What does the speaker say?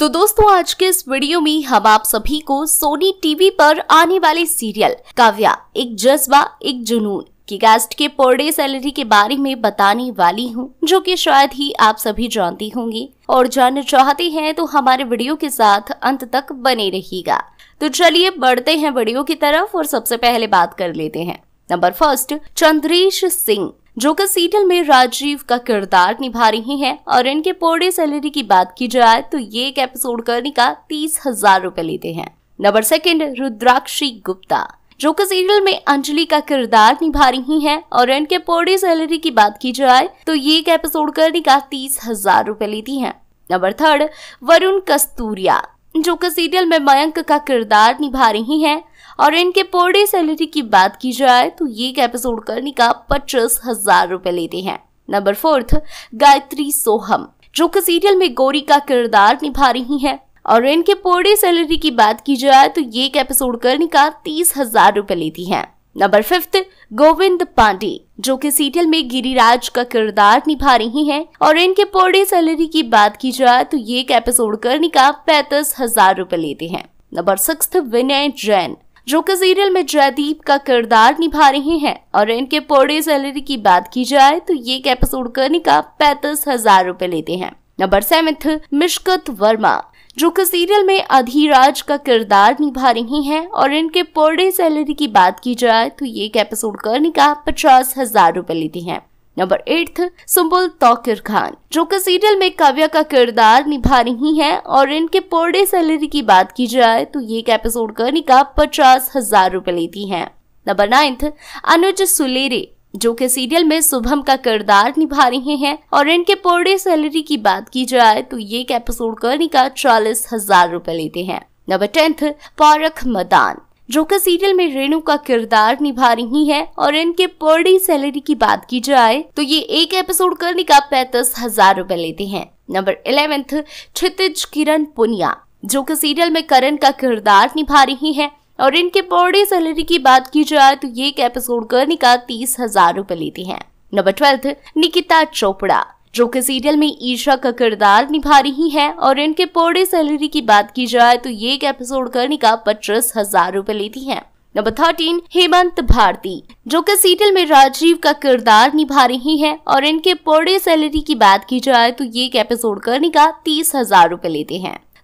तो दोस्तों आज के इस वीडियो में हम आप सभी को सोनी टीवी पर आने वाले सीरियल काव्या एक जज्बा एक जुनून की कास्ट के पर डे सैलरी के बारे में बताने वाली हूँ जो कि शायद ही आप सभी जानती होंगी और जानना चाहते हैं तो हमारे वीडियो के साथ अंत तक बने रहिएगा तो चलिए बढ़ते हैं वीडियो की तरफ और सबसे पहले बात कर लेते हैं नंबर फर्स्ट चंद्रेश सिंह जो कि सीरियल में राजीव का किरदार निभा रही हैं और इनके पोड़े सैलरी की बात की जाए तो ये एक एपिसोड करने का तीस हजार रूपए लेते हैं नंबर सेकंड रुद्राक्षी गुप्ता जो कि सीरियल में अंजलि का किरदार निभा रही हैं और इनके पोड़े सैलरी की बात की जाए तो ये एक एपिसोड करने का तीस हजार रूपए लेती है नंबर थर्ड वरुण कस्तूरिया जो कि सीरियल में मयंक का किरदार निभा रही हैं और इनके पोर्डे सैलरी की बात की जाए तो ये एक एपिसोड करने का पच्चीस हजार रुपए लेते हैं नंबर फोर्थ गायत्री सोहम जो कि सीरियल में गोरी का किरदार निभा रही हैं और इनके पोर्डे सैलरी की बात की जाए तो ये एक एपिसोड करने का तीस हजार रुपए लेती हैं नंबर फिफ्थ गोविंद पांडे जो कि सीरियल में गिरिराज का किरदार निभा रही हैं और इनके पर सैलरी की बात की जाए तो ये एक एपिसोड करने का पैतीस हजार रूपए लेते हैं नंबर सिक्स विनय जैन जो कि सीरियल में जयदीप का किरदार निभा रहे हैं और इनके पर सैलरी की बात की जाए तो ये एक एपिसोड करने का पैतीस हजार रूपए लेते हैं नंबर सेवेंथ मिशकत वर्मा जो कि सीरियल में अधीराज का किरदार निभा रही हैं और इनके पर डे सैलरी की बात की जाए तो ये एक एपिसोड करने का पचास हजार रूपए लेती है नंबर एट्थ सुबुल तौकिर खान जो कि सीरियल में काव्या का किरदार निभा रही हैं और इनके पर डे सैलरी की बात की जाए तो ये एक एपिसोड करने का पचास हजार रूपए लेती है नंबर नाइन्थ अनुज सुलेरे जो कि सीरियल में शुभम का किरदार निभा रहे हैं और इनके पर डे सैलरी की बात की जाए तो ये एक एपिसोड करने का चालीस हजार रूपए लेते हैं नंबर टेंथ पारख मदान जो कि सीरियल में रेणु का किरदार निभा रही है और इनके पर डे सैलरी की बात की जाए तो ये एक एपिसोड करने का पैंतीस हजार रूपए लेते हैं नंबर इलेवेंथ क्षितिज किरण पुनिया जो कि सीरियल में करण का किरदार निभा रही है और इनके पर डे सैलरी की बात की जाए तो ये एक एपिसोड करने का तीस हजार रूपए लेती है नंबर ट्वेल्थ निकिता चोपड़ा जो कि सीरियल में ईशा का किरदार निभा रही हैं और इनके पर डे सैलरी की बात की जाए तो ये एक एपिसोड करने का पच्चीस हजार रूपए लेती है नंबर थर्टीन हेमंत भारती जो कि सीरियल में राजीव का किरदार निभा रही हैं और इनके पर डे सैलरी की बात की जाए तो ये एक एपिसोड करने का तीस हजार रूपए लेते हैं